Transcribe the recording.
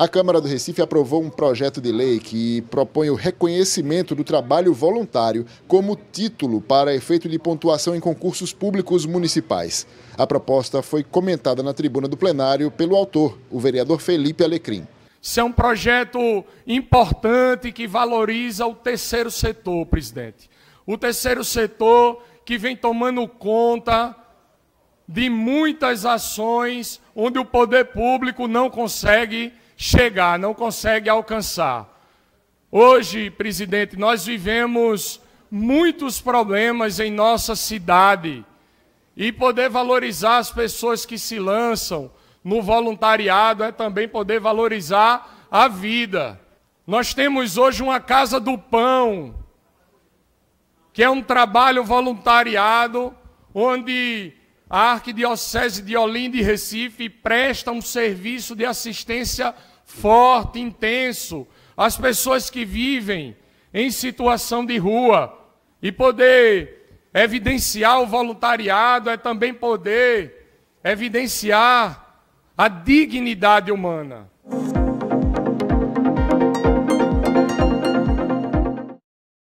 A Câmara do Recife aprovou um projeto de lei que propõe o reconhecimento do trabalho voluntário como título para efeito de pontuação em concursos públicos municipais. A proposta foi comentada na tribuna do plenário pelo autor, o vereador Felipe Alecrim. Isso é um projeto importante que valoriza o terceiro setor, presidente. O terceiro setor que vem tomando conta de muitas ações onde o poder público não consegue chegar, não consegue alcançar. Hoje, presidente, nós vivemos muitos problemas em nossa cidade e poder valorizar as pessoas que se lançam no voluntariado é também poder valorizar a vida. Nós temos hoje uma Casa do Pão, que é um trabalho voluntariado onde a Arquidiocese de Olinda e Recife presta um serviço de assistência forte, intenso, às pessoas que vivem em situação de rua. E poder evidenciar o voluntariado é também poder evidenciar a dignidade humana.